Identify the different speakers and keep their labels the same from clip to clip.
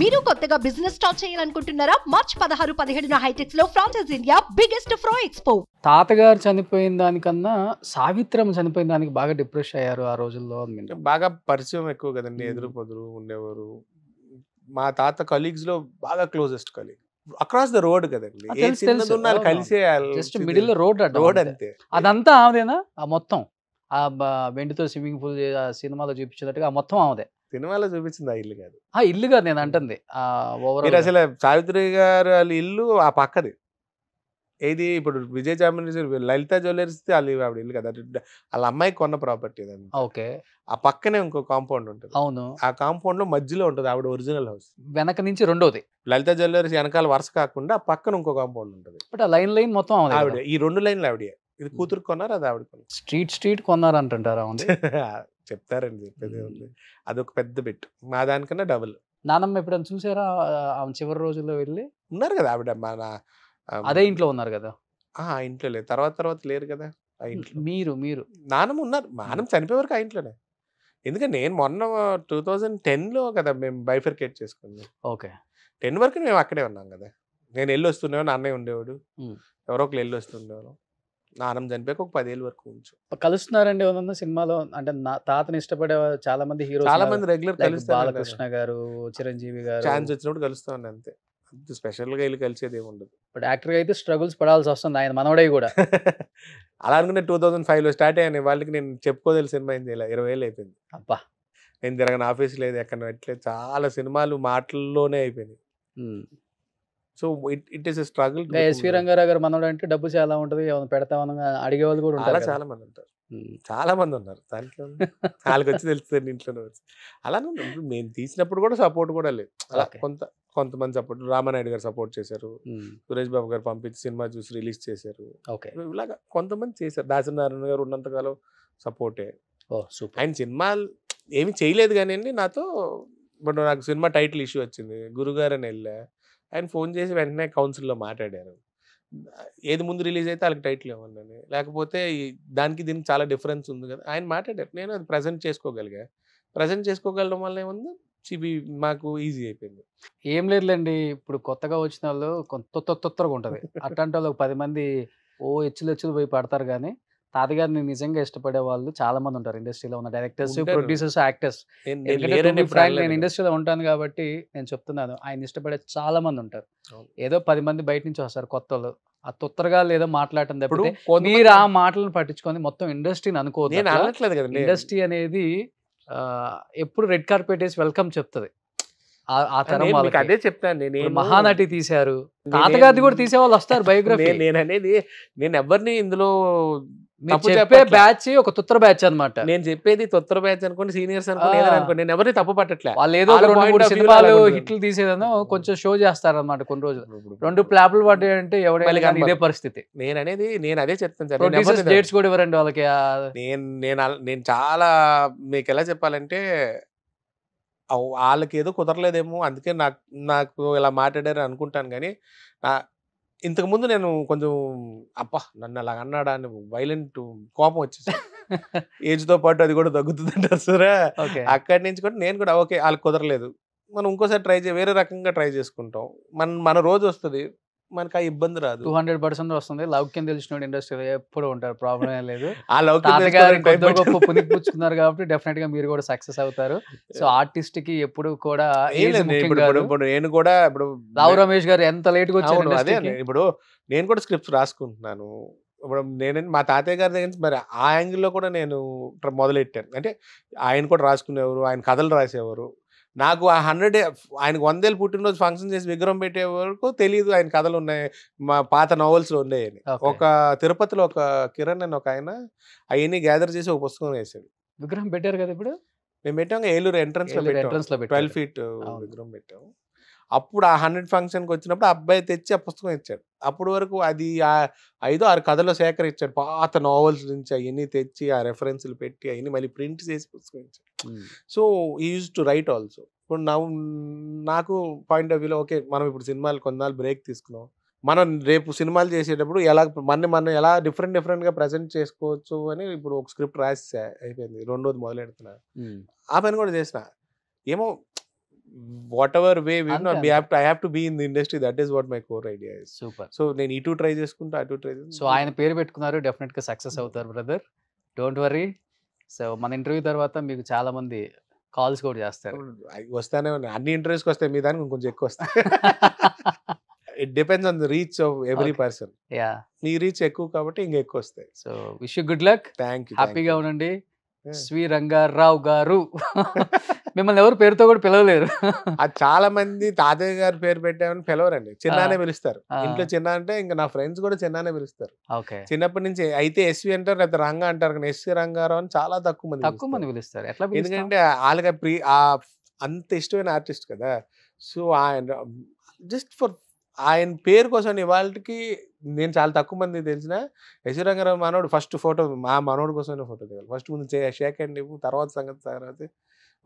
Speaker 1: మీరు కొత్తగా business start చేయాలనుకుంటున్నారా మార్చ్ పదహారు పదిహేడున హైటెక్స్ లో franchise India biggest pro expo
Speaker 2: తాతగారు చనిపోయిన దానికన్నా సావిత్రం చనిపోయిన దానికి బాగా డిప్రెస్ అయ్యారు ఆ రోజుల్లో
Speaker 1: బాగా పరిచయం ఎక్కువ కదండి ఎదురు పొదురు ఉండేవారు మా తాత కలీగ్స్ లో బాగా closest colleague across the road కదండి కలిసే జస్ట్ మిడిల్ రోడ్ రోడ్ అంతే
Speaker 2: అదంతా ఆమెదేనా ఆ మొత్తం ఆ వెండితో స్విమ్మింగ్ పూల్ సినిమాలో చూపించినట్టుగా మొత్తం ఆమెదే సినిమాలో చూపించింది ఆ ఇల్లు కాదు ఆ ఇల్లు కాదు నేను అంటుంది మీరు అసలు
Speaker 1: సావిత్రి గారు వాళ్ళ ఇల్లు ఆ పక్కది ఏది ఇప్పుడు విజయ్ జామినేశ్వరి లలిత జ్యువెలర్స్ వాళ్ళు ఆవిడ ఇల్లు కదా వాళ్ళ అమ్మాయి కొన్న ప్రాపర్టీ ఓకే ఆ పక్కనే ఇంకో కాంపౌండ్ ఉంటుంది అవును ఆ కాంపౌండ్ లో మధ్యలో ఉంటుంది ఆవిడ ఒరిజినల్ హౌస్ వెనక నుంచి రెండోది లలిత జ్యువెలర్స్ వెనకాల వరుస కాకుండా ఆ పక్కన ఇంకో కాంపౌండ్ ఉంటుంది బట్ ఆ లైన్ లైన్ మొత్తం ఆవిడ ఈ రెండు లైన్లు ఆవిడే ఇది కూతురు కొన్నారు అది ఆవిడ స్ట్రీట్ స్ట్రీట్ కొన్నారు అవును చెప్తారని చెప్పేది ఉంది ఒక పెద్ద బిట్ మా దానికన్నా డబుల్ నానమ్మ ఎప్పుడైనా చూసారా ఆమె చివరి రోజుల్లో వెళ్ళి ఉన్నారు కదా ఆవిడ మన అదే ఇంట్లో ఉన్నారు కదా ఆ ఇంట్లో లేదు తర్వాత తర్వాత లేరు కదా ఆ ఇంట్లో మీరు మీరు నానమ్మ ఉన్నారు నానమ్మ చనిపోయే వరకు ఆ ఇంట్లోనే ఎందుకంటే నేను మొన్న టూ థౌజండ్ టెన్లో కదా మేము బైఫర్కేట్ చేసుకుంది ఓకే టెన్ వరకు మేము అక్కడే ఉన్నాం కదా నేను వెళ్ళి వస్తుండేవాడు అన్నయ్య ఉండేవాడు ఎవరో ఒకరు వెళ్ళి వస్తుండేవాడు నానం చనిపోయాక ఒక పదేళ్ళ వరకు ఉంచు
Speaker 2: కలుస్తున్నారండి సినిమాలో అంటే నా తాతని ఇష్టపడే చాలా మంది హీరో చాలా మంది రెగ్యులర్ కలుస్తారు బాలకృష్ణ
Speaker 1: గారు చిరంజీవి గారు ఛాన్స్ వచ్చినప్పుడు కలుస్తాను అంతే స్పెషల్ గా వెళ్ళి కలిసేది ఏమి ఉండదు యాక్టర్ గా అయితే స్ట్రగుల్స్ పడాల్సి వస్తుంది ఆయన మనవడే కూడా అలా అనుకుంటే టూ థౌసండ్ ఫైవ్ లో స్టార్ట్ అయ్యాను వాళ్ళకి నేను చెప్పుకోదలి సినిమా ఏం చేయలేదు ఇరవై ఏళ్ళు అయిపోయింది అబ్బా నేను జరగని ఆఫీస్ లేదు ఎక్కడ పెట్టలేదు చాలా సినిమాలు మాటల్లోనే అయిపోయినాయి so it it is struggle S V Ranga Rao
Speaker 2: garu మనోడు అంటే డబ్బు చాలా ఉంటుంది ఏమైనా పెడతామని అడిగే వాళ్ళు కూడా ఉంటారు చాలా మంది
Speaker 1: ఉంటారు చాలా మంది ఉన్నారు దాంట్లో వాళ్ళకి వచ్చి తెలుస్తుంది ఇంట్లోనే వచ్చి అలానే మేము తీసినప్పుడు కూడా సపోర్ట్ కూడా లేదు అలా కొంత కొంతమంది సపోర్ట్ రామనాయుడు గారు సపోర్ట్ చేశారు సురేష్ బాబు గారు పంపించి సినిమా చూసి రిలీజ్ చేశారు ఇలాగా కొంతమంది చేశారు దాసనారాయణ గారు ఉన్నంతకాలం సపోర్టే ఆయన సినిమా ఏమి చేయలేదు కానీ నాతో బట్ నాకు సినిమా టైటిల్ ఇష్యూ వచ్చింది గురుగారు అని వెళ్ళా ఆయన ఫోన్ చేసి వెంటనే కౌన్సిల్లో మాట్లాడారు ఏది ముందు రిలీజ్ అయితే వాళ్ళకి టైటిల్ ఇవ్వండి లేకపోతే దానికి దీనికి చాలా డిఫరెన్స్ ఉంది కదా ఆయన మాట్లాడారు నేను అది ప్రజెంట్ చేసుకోగలిగా ప్రజెంట్ చేసుకోగలడం వల్ల ఏముంది చిబి మాకు ఈజీ అయిపోయింది ఏం లేదులేండి ఇప్పుడు కొత్తగా వచ్చిన వాళ్ళు కొంత తొత్తరగా ఉంటుంది అట్లాంటి వాళ్ళు పది
Speaker 2: మంది ఓ హెచ్చులు హెచ్చులు పోయి పడతారు కానీ తాతగారిని నిజంగా ఇష్టపడే వాళ్ళు చాలా మంది ఉంటారు ఇండస్ట్రీలో ఉన్న డైరెక్టర్స్ ప్రొడ్యూసర్స్ యాక్టర్స్ నేను ఇండస్ట్రీలో ఉంటాను కాబట్టి నేను చెప్తున్నాను ఆయన ఇష్టపడే చాలా మంది ఉంటారు ఏదో పది మంది బయట నుంచి వస్తారు కొత్త వాళ్ళు ఆ తొత్తరగా లేదో మాట్లాడటం మీరు ఆ మాటలను పట్టించుకొని మొత్తం ఇండస్ట్రీని అనుకోవద్దు ఇండస్ట్రీ అనేది ఎప్పుడు రెడ్ కార్పెట్ వేసి వెల్కమ్ చెప్తుంది వాళ్ళకి అదే చెప్తాను నేను మహానటి తీశారు తాతగారిది కూడా తీసే వాళ్ళు వస్తారు బయోగ్రఫీ నేను
Speaker 1: అనేది నేను ఎవరిని ఇందులో చెప్పే బ్యాచ్ ఒక తుత్ర బ్యాచ్ అనమాట నేను చెప్పేది తుత్ర బ్యాచ్ అనుకోండి సీనియర్స్ అనుకోండి నేను ఎవరిని తప్పు పట్టట్లే వాళ్ళు ఏదో రెండు సినిమాలు
Speaker 2: హిట్లు తీసేదనో కొంచెం షో చేస్తారు అనమాట కొన్ని రోజులు రెండు ప్లాప్లు పడ్డాయంటే ఎవడైనా ఇదే పరిస్థితి
Speaker 1: నేను అనేది నేను అదే చెప్తాను సార్ డేట్స్ కూడా ఇవ్వరండి వాళ్ళకి నేను నేను నేను చాలా మీకు ఎలా చెప్పాలంటే వాళ్ళకి ఏదో కుదరలేదేమో అందుకే నాకు నాకు ఇలా మాట్లాడారు అనుకుంటాను కానీ ఇంతకుముందు నేను కొంచెం అబ్బా నన్ను అలా అన్నాడా అని వైలెంట్ కోపం వచ్చేసి ఏజ్తో పాటు అది కూడా తగ్గుతుంది అంటారు సరే అక్కడి నుంచి కూడా నేను కూడా ఓకే వాళ్ళకి కుదరలేదు మనం ఇంకోసారి ట్రై చే వేరే రకంగా ట్రై చేసుకుంటాం మన మన రోజు వస్తుంది మనకు ఆ ఇబ్బంది రాదు టూ
Speaker 2: హండ్రెడ్ పర్సెంట్ వస్తుంది లౌక్యం తెలిసిన ఇండస్ట్రీలో ఎప్పుడు ఉంటారు ప్రాబ్లం ఏం లేదు ఆ లౌక్యం పుచ్చుకున్నారు కాబట్టి డెఫినెట్ గా మీరు కూడా సక్సెస్ అవుతారు సో ఆర్టిస్ట్ కి ఎప్పుడు కూడా
Speaker 1: నేను కూడా ఇప్పుడు రావు రమేష్
Speaker 2: గారు ఎంత లేట్ గా వచ్చాను అదే
Speaker 1: ఇప్పుడు నేను కూడా స్క్రిప్ట్స్ రాసుకుంటున్నాను ఇప్పుడు నేను మా తాతయ్య గారి దగ్గర మరి ఆ యాంగిల్లో కూడా నేను మొదలెట్టాను అంటే ఆయన కూడా రాసుకునేవారు ఆయన కథలు రాసేవారు నాకు ఆ హండ్రెడ్ ఆయనకు వందేళ్ళు పుట్టినరోజు ఫంక్షన్ చేసి విగ్రహం పెట్టే వరకు తెలియదు ఆయన కథలు ఉన్నాయి మా పాత నావెల్స్లో ఉన్నాయని ఒక తిరుపతిలో ఒక కిరణ్ అని ఒక ఆయన అవన్నీ గ్యాదర్ చేసి ఒక పుస్తకం వేసాడు విగ్రహం పెట్టారు కదా ఇప్పుడు మేము పెట్టాం ఏలూరు ఎంట్రన్స్ లో ఎంట్రన్స్ లో ట్వెల్వ్ ఫీట్ విగ్రహం పెట్టాము అప్పుడు ఆ హండ్రెడ్ ఫంక్షన్కి వచ్చినప్పుడు అబ్బాయి తెచ్చి ఆ పుస్తకం ఇచ్చాడు అప్పుడు వరకు అది ఆ ఐదో ఆరు కథలో సేకరించాడు పాత నావల్స్ నుంచి అవన్నీ తెచ్చి ఆ రెఫరెన్స్లు పెట్టి అవన్నీ మళ్ళీ ప్రింట్ చేసి పుస్తకం ఇచ్చాడు సో ఈ యూజ్ టు రైట్ ఆల్సో ఇప్పుడు నా నాకు పాయింట్ ఆఫ్ వ్యూలో ఓకే మనం ఇప్పుడు సినిమాలు కొన్నాళ్ళు బ్రేక్ తీసుకున్నాం మనం రేపు సినిమాలు చేసేటప్పుడు ఎలా మన మనం ఎలా డిఫరెంట్ డిఫరెంట్గా ప్రజెంట్ చేసుకోవచ్చు అని ఇప్పుడు ఒక స్క్రిప్ట్ రాసి అయిపోయింది రెండోది మొదలెడుతున్నా ఆ పని కూడా చేసిన ఏమో whatever way we have to I have to be in the industry that is what my core idea is super so నేను ఇటు ట్రై చేసుకుంటా అటు ట్రై సో ఆయన పేరు పెట్టుకున్నారు డెఫినెట్ గా సక్సెస్ అవుతారు బ్రదర్ డోంట్ వరీ సో
Speaker 2: మన ఇంటర్వ్యూ తర్వాత మీకు చాలా మంది కాల్స్ కూడా చేస్తారు వస్తానే ఉన్నాయి అన్ని ఇంటర్వ్యూస్కి వస్తాయి మీ
Speaker 1: దానికి కొంచెం ఎక్కువ వస్తాయి it depends on the reach of every person yeah మీ రీచ్ ఎక్కువ కాబట్టి ఇంకా ఎక్కువ వస్తాయి so wish you good luck thank you హ్యాపీగా ఉండండి శ్రీ రంగారావు గారు మిమ్మల్ని ఎవరు పేరుతో కూడా పిలవలేరు అది చాలా మంది తాతయ్య గారి పేరు పెట్టామని పిలవరండి చిన్నానే పిలుస్తారు ఇంట్లో చిన్న అంటే ఇంకా నా ఫ్రెండ్స్ కూడా చిన్నానే పిలుస్తారు చిన్నప్పటి నుంచి అయితే ఎస్వి అంటారు లేదా రంగ అంటారు ఎస్వి రంగారావు అని చాలా తక్కువ మంది తక్కువ మంది పిలుస్తారు ఎట్లా ఎందుకంటే వాళ్ళకి ప్రీ అంత ఇష్టమైన ఆర్టిస్ట్ కదా సో ఆయన జస్ట్ ఫర్ ఆయన పేరు కోసం ఇవాళకి నేను చాలా తక్కువ మంది తెలిసిన యశు రంగారావు మనోడు ఫస్ట్ ఫోటో మా మనోడు కోసమే ఫోటో దిగాలి ఫస్ట్ ముందు షేక్ అండ్ ఇవ్వు తర్వాత సంగతి తర్వాత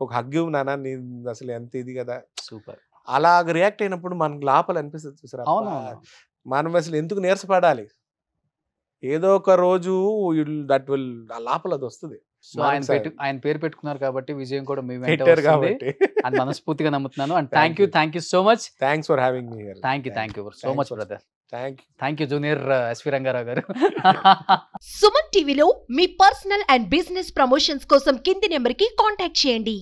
Speaker 1: ఒక హగ్గు నానా నీ అసలు ఎంత ఇది కదా సూపర్ అలా రియాక్ట్ అయినప్పుడు మనకు లోపల అనిపిస్తుంది చూసారా మనం అసలు ఎందుకు నీరసపడాలి ఏదో ఒక రోజు దట్ విల్ ఆ లోపల అది వస్తుంది ఆయన పేరు పెట్టుకున్నారు కాబట్టి విజయం కూడా మీ కాబట్టి అని
Speaker 2: మనస్ఫూర్తిగా నమ్ముతున్నాను and thank you thank you so much thanks for having me thank you thank you so much brother thank you thank you junior S V Ranga Rao garu Suman టీవీలో మీ పర్సనల్ అండ్ బిజినెస్ ప్రమోషన్స్ కోసం కింది నెంబర్ కి కాంటాక్ట్ చేయండి